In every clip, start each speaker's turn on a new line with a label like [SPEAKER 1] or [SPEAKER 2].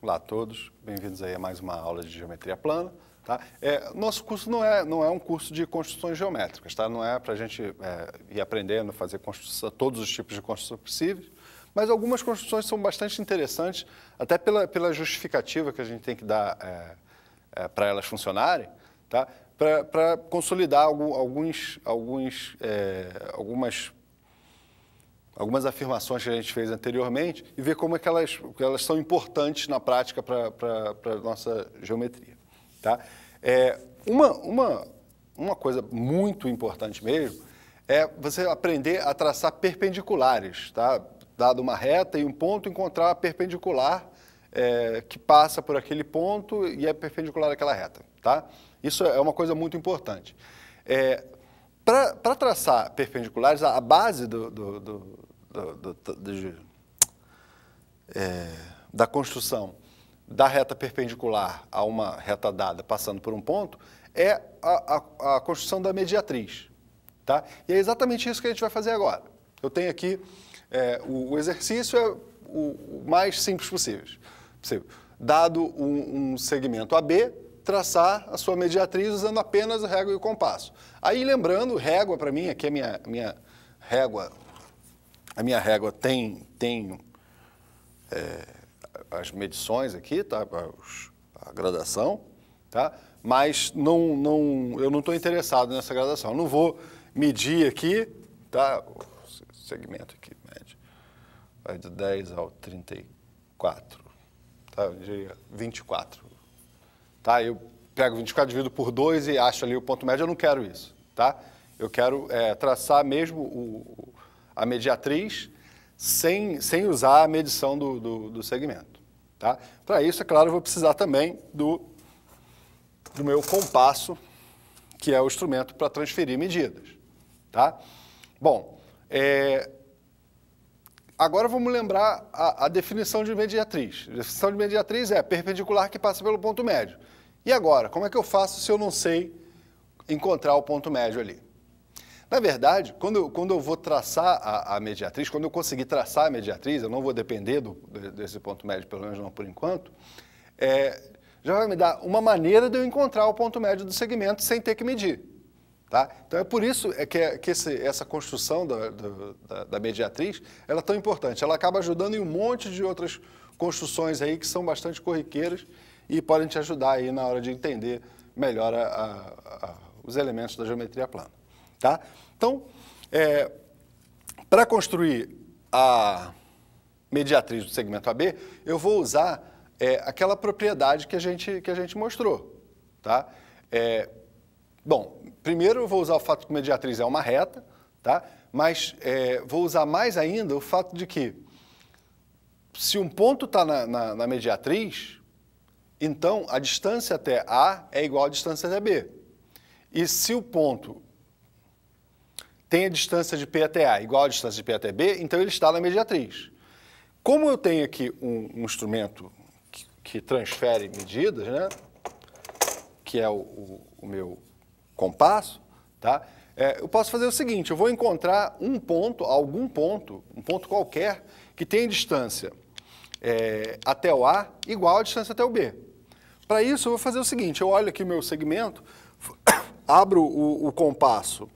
[SPEAKER 1] Olá a todos, bem-vindos aí a mais uma aula de geometria plana. Tá? É, nosso curso não é, não é um curso de construções geométricas, tá? não é para a gente é, ir aprendendo a fazer construção, todos os tipos de construção possíveis, mas algumas construções são bastante interessantes, até pela, pela justificativa que a gente tem que dar é, é, para elas funcionarem, tá? para consolidar algum, alguns, alguns, é, algumas algumas afirmações que a gente fez anteriormente e ver como é que elas, que elas são importantes na prática para a nossa geometria. Tá? É, uma, uma, uma coisa muito importante mesmo é você aprender a traçar perpendiculares, tá? dado uma reta e um ponto, encontrar a perpendicular é, que passa por aquele ponto e é perpendicular àquela reta. Tá? Isso é uma coisa muito importante. É, para traçar perpendiculares, a base do, do, do da, da, de, é, da construção da reta perpendicular a uma reta dada passando por um ponto é a, a, a, construção da mediatriz. Tá? E é exatamente isso que a gente vai fazer agora. Eu tenho aqui é, o, o, exercício é o, o mais simples possível. possível. Dado um, um segmento AB, traçar a sua mediatriz usando apenas a régua e o compasso. Aí lembrando, régua para mim, aqui é a minha, minha régua a minha régua tem, tem é, as medições aqui, tá? a gradação, tá? mas não, não, eu não estou interessado nessa gradação. Eu não vou medir aqui, tá? O segmento aqui, médio. Vai de 10 ao 34. Tá? Eu diria 24. Tá? Eu pego 24, divido por 2 e acho ali o ponto médio. Eu não quero isso. Tá? Eu quero é, traçar mesmo o, a mediatriz sem, sem usar a medição do, do, do segmento. Tá? Para isso, é claro, eu vou precisar também do, do meu compasso, que é o instrumento para transferir medidas. Tá? Bom, é, agora vamos lembrar a, a, definição de mediatriz. A definição de mediatriz é perpendicular que passa pelo ponto médio. E agora, como é que eu faço se eu não sei encontrar o ponto médio ali? Na verdade, quando, quando eu vou traçar a, a mediatriz, quando eu conseguir traçar a mediatriz, eu não vou depender do, desse ponto médio, pelo menos não por enquanto, é, já vai me dar uma maneira de eu encontrar o ponto médio do segmento sem ter que medir. Tá? Então é por isso é que, é, que esse, essa construção da, da, da mediatriz ela é tão importante. Ela acaba ajudando em um monte de outras construções aí que são bastante corriqueiras e podem te ajudar aí na hora de entender melhor a, a, a, os elementos da geometria plana. Tá? Então, é, para construir a mediatriz do segmento AB, eu vou usar é, aquela propriedade que a gente, que a gente mostrou. Tá? É, bom, primeiro eu vou usar o fato que mediatriz é uma reta, tá? mas é, vou usar mais ainda o fato de que se um ponto está na, na, na mediatriz, então a distância até A é igual à distância até B. E se o ponto tem a distância de P até A igual à distância de P até B, então ele está na mediatriz. Como eu tenho aqui um, um instrumento que, que, transfere medidas, né? que é o, o, o meu compasso, tá? É, eu posso fazer o seguinte, eu vou encontrar um ponto, algum ponto, um ponto qualquer, que tem distância é, até o A igual à distância até o B. Para isso, eu vou fazer o seguinte, eu olho aqui o meu segmento, abro o, o compasso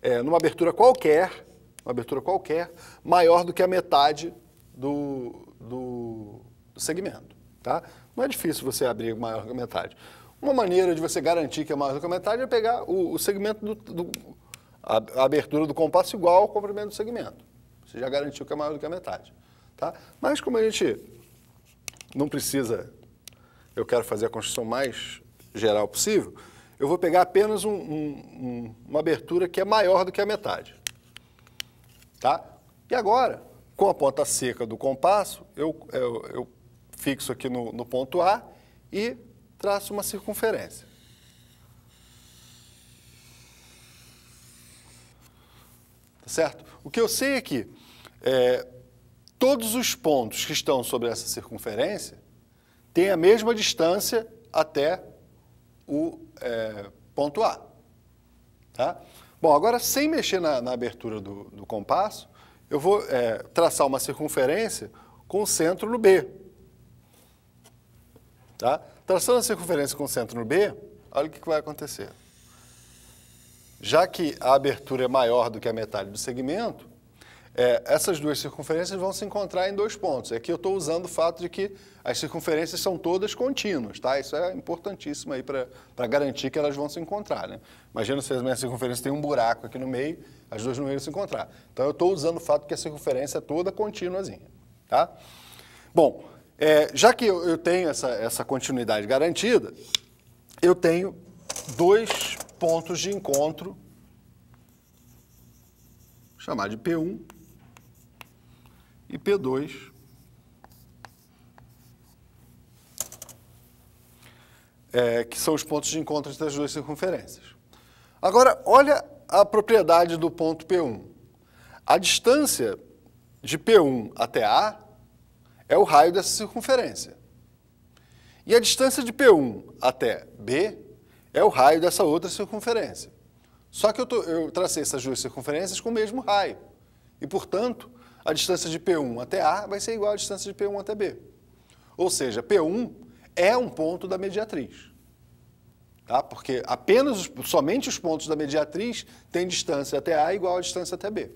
[SPEAKER 1] é, numa abertura qualquer, uma abertura qualquer, maior do que a metade do, do, do segmento. Tá? Não é difícil você abrir maior que a metade. Uma maneira de você garantir que é maior do que a metade é pegar o, o segmento do, do a, a, abertura do compasso igual ao comprimento do segmento. Você já garantiu que é maior do que a metade. Tá? Mas como a gente não precisa, eu quero fazer a construção mais geral possível, eu vou pegar apenas um, um, uma abertura que é maior do que a metade. Tá? E agora, com a ponta seca do compasso, eu, eu, eu fixo aqui no, no ponto A e traço uma circunferência. Tá certo? O que eu sei é que é, todos os pontos que estão sobre essa circunferência têm a mesma distância até o é, ponto A. Tá? Bom, agora, sem mexer na, na abertura do, do, compasso, eu vou é, traçar uma circunferência com centro no B. Tá? Traçando a circunferência com centro no B, olha o que, que vai acontecer. Já que a abertura é maior do que a metade do segmento, é, essas duas circunferências vão se encontrar em dois pontos. Aqui eu estou usando o fato de que as circunferências são todas contínuas, tá? Isso é importantíssimo aí para garantir que elas vão se encontrar, né? Imagina se a minha circunferência tem um buraco aqui no meio, as duas não meio se encontrar. Então eu estou usando o fato de que a circunferência é toda contínuazinha, tá? Bom, é, já que eu, eu tenho essa, essa continuidade garantida, eu tenho dois pontos de encontro, chamar de P1 e P2 É, que são os pontos de encontro entre as duas circunferências. Agora, olha a propriedade do ponto P1. A distância de P1 até A é o raio dessa circunferência. E a distância de P1 até B é o raio dessa outra circunferência. Só que eu, tô, eu tracei essas duas circunferências com o mesmo raio. E, portanto, a distância de P1 até A vai ser igual à distância de P1 até B. Ou seja, P1 é um ponto da mediatriz. Tá? Porque apenas, somente os pontos da mediatriz têm distância até A igual à distância até B.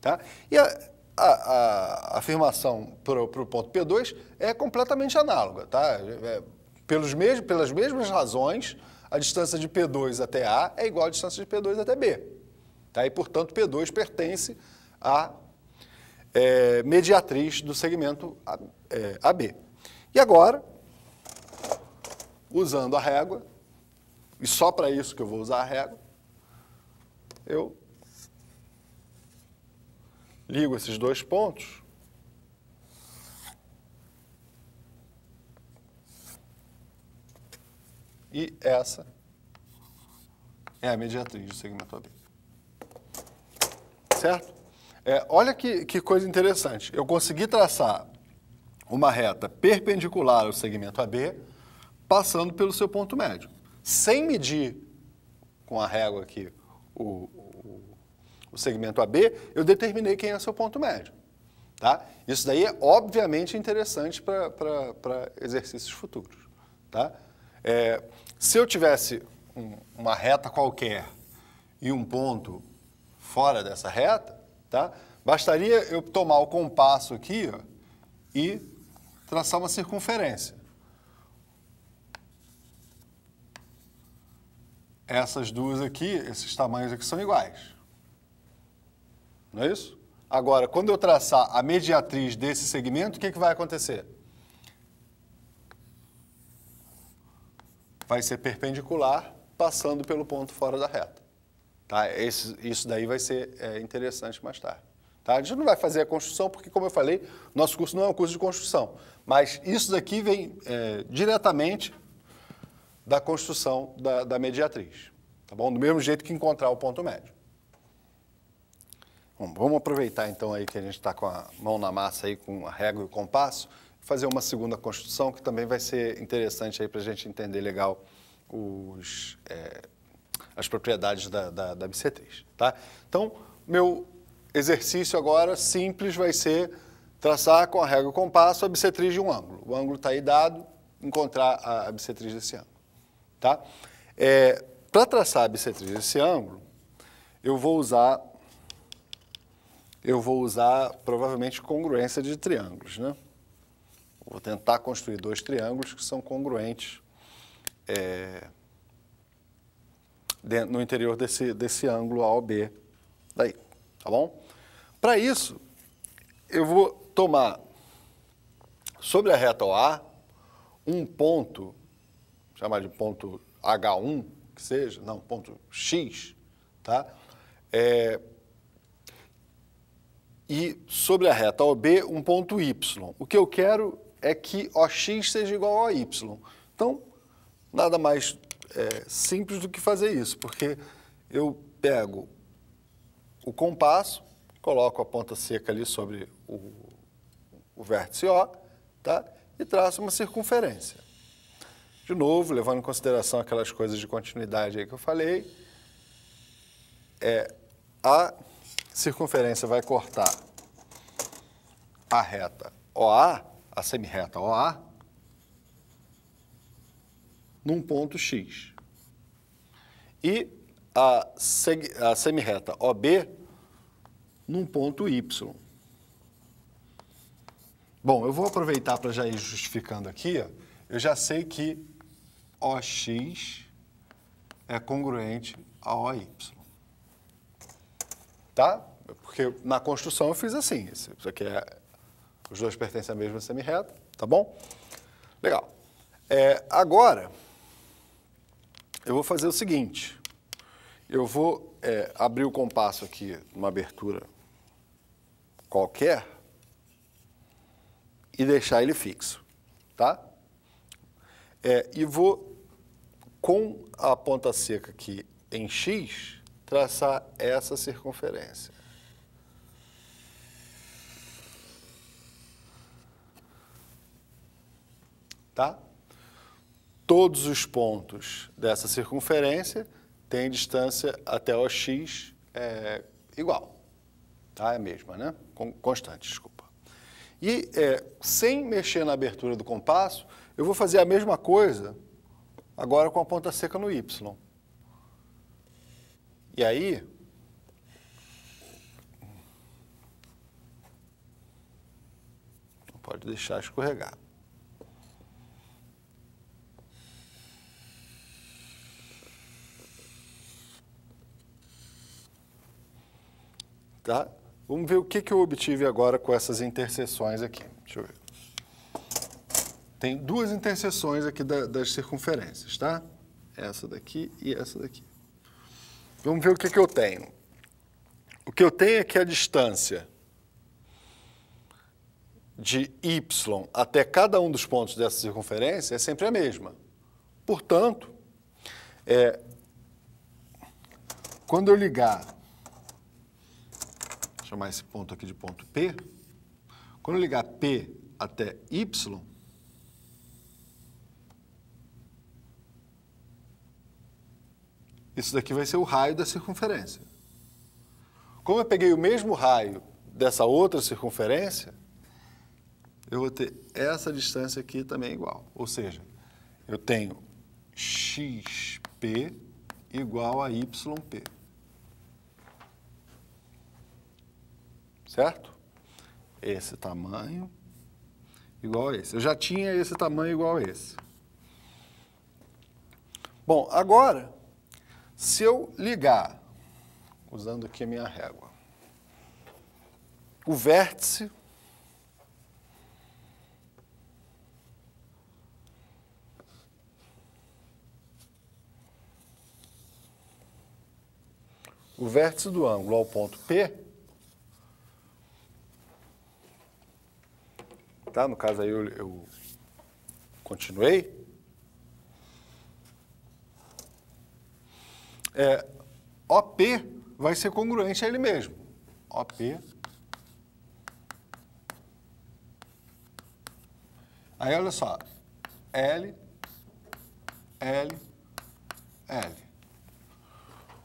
[SPEAKER 1] Tá? E a, a, a afirmação para o ponto P2 é completamente análoga. Tá? É, pelos mesmos, pelas mesmas razões, a distância de P2 até A é igual à distância de P2 até B. Tá? E, portanto, P2 pertence a é, mediatriz do segmento é, AB. E agora, usando a régua, e só para isso que eu vou usar a régua, eu ligo esses dois pontos. E essa é a mediatriz do segmento AB. Certo? É, olha que, que coisa interessante. Eu consegui traçar uma reta perpendicular ao segmento AB, passando pelo seu ponto médio, sem medir com a régua aqui o, o, o, segmento AB, eu determinei quem é seu ponto médio. Tá? Isso daí é obviamente interessante para exercícios futuros. Tá? É, se eu tivesse um, uma reta qualquer e um ponto fora dessa reta, Tá? Bastaria eu tomar o compasso aqui ó, e traçar uma circunferência. Essas duas aqui, esses tamanhos aqui são iguais. Não é isso? Agora, quando eu traçar a mediatriz desse segmento, o que, é que vai acontecer? Vai ser perpendicular, passando pelo ponto fora da reta. Tá? Esse, isso daí vai ser é, interessante mais tarde. Tá? A gente não vai fazer a construção, porque, como eu falei, nosso curso não é um curso de construção. Mas isso daqui vem é, diretamente da construção da, da mediatriz. Tá bom? Do mesmo jeito que encontrar o ponto médio. Bom, vamos aproveitar então aí que a gente está com a mão na massa aí, com a régua e o compasso, e fazer uma segunda construção que também vai ser interessante aí para a gente entender legal os, é, as propriedades da, da, da 3 Tá? Então, meu exercício agora simples vai ser traçar com a regra e o compasso a bissetriz de um ângulo. O ângulo está aí dado, encontrar a, a bissetriz desse ângulo. Tá? É, Para traçar a bissetriz desse ângulo, eu vou usar eu vou usar provavelmente congruência de triângulos, né? Vou tentar construir dois triângulos que são congruentes. É, dentro, no interior desse, desse ângulo A ou B daí, tá bom? Para isso, eu vou tomar sobre a reta OA um ponto, chamar de ponto H1, que seja, não, ponto X, tá? É, e sobre a reta OB, um ponto Y. O que eu quero é que OX seja igual a OY. Então, nada mais é, simples do que fazer isso, porque eu pego o compasso, coloco a ponta seca ali sobre o, o vértice O, tá? e traço uma circunferência. De novo, levando em consideração aquelas coisas de continuidade aí que eu falei, é, a circunferência vai cortar a reta OA, a semi-reta OA, num ponto X. E a, a semirreta OB num ponto Y. Bom, eu vou aproveitar para já ir justificando aqui. Ó. Eu já sei que OX é congruente a OY. Tá? Porque na construção eu fiz assim. Isso aqui é. Os dois pertencem à mesma semirreta, tá bom? Legal. É, agora. Eu vou fazer o seguinte. Eu vou é, abrir o compasso aqui numa abertura qualquer e deixar ele fixo, tá? É, e vou, com a ponta seca aqui em X, traçar essa circunferência. Tá? todos os pontos dessa circunferência têm distância até o x é, igual. Tá? É a mesma, né? Constante, desculpa. E é, sem mexer na abertura do compasso, eu vou fazer a mesma coisa agora com a ponta seca no Y. E aí, não pode deixar escorregar. Tá? Vamos ver o que, que eu obtive agora com essas interseções aqui. Deixa eu ver. Tem duas interseções aqui da, das circunferências, tá? Essa daqui e essa daqui. Vamos ver o que, que eu tenho. O que eu tenho é que a distância de y até cada um dos pontos dessa circunferência é sempre a mesma. Portanto, é, quando eu ligar chamar esse ponto aqui de ponto P, quando eu ligar P até Y, isso daqui vai ser o raio da circunferência. Como eu peguei o mesmo raio dessa outra circunferência, eu vou ter essa distância aqui também igual. Ou seja, eu tenho xp igual a yp. certo? Esse tamanho igual a esse. Eu já tinha esse tamanho igual a esse. Bom, agora, se eu ligar, usando aqui a minha régua, o vértice o vértice do ângulo ao ponto P, tá? No caso aí eu, eu continuei. É, OP vai ser congruente a ele mesmo. OP. Aí olha só, L, L, L.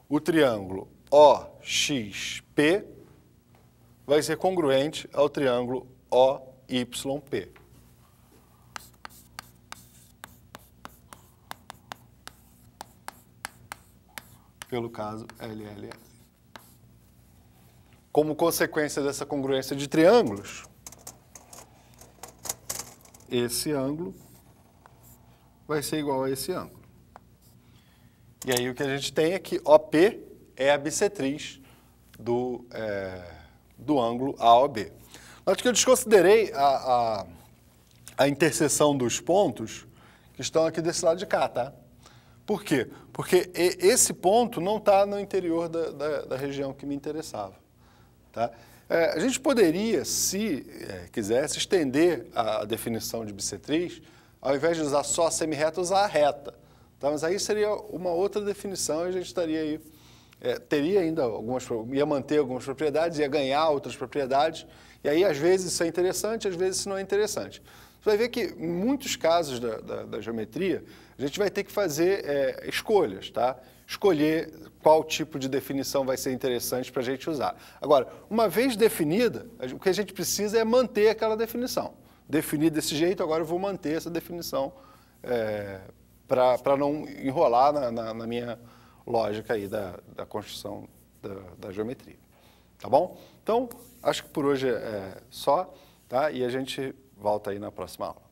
[SPEAKER 1] O triângulo OXP vai ser congruente ao triângulo OP. YP. Pelo caso LLL. Como consequência dessa congruência de triângulos, esse ângulo vai ser igual a esse ângulo. E aí o que a gente tem é que OP é a bissetriz do, é, do ângulo AOB. Acho que eu desconsiderei a, a, a interseção dos pontos que estão aqui desse lado de cá, tá? Por quê? Porque esse ponto não está no interior da, da, da, região que me interessava. Tá? É, a gente poderia, se é, quisesse, estender a, definição de bissetriz, ao invés de usar só a semirreta, usar a reta. Tá? Mas aí seria uma outra definição e a gente estaria aí, é, teria ainda algumas, ia manter algumas propriedades, ia ganhar outras propriedades, e aí, às vezes, isso é interessante, às vezes, isso não é interessante. Você vai ver que, em muitos casos da, da, da geometria, a gente vai ter que fazer é, escolhas, tá? Escolher qual tipo de definição vai ser interessante para a gente usar. Agora, uma vez definida, o que a gente precisa é manter aquela definição. Definir desse jeito, agora eu vou manter essa definição é, para não enrolar na, na, na, minha lógica aí da, da construção da, da geometria. Tá bom? Então, acho que por hoje é só, tá? E a gente volta aí na próxima aula.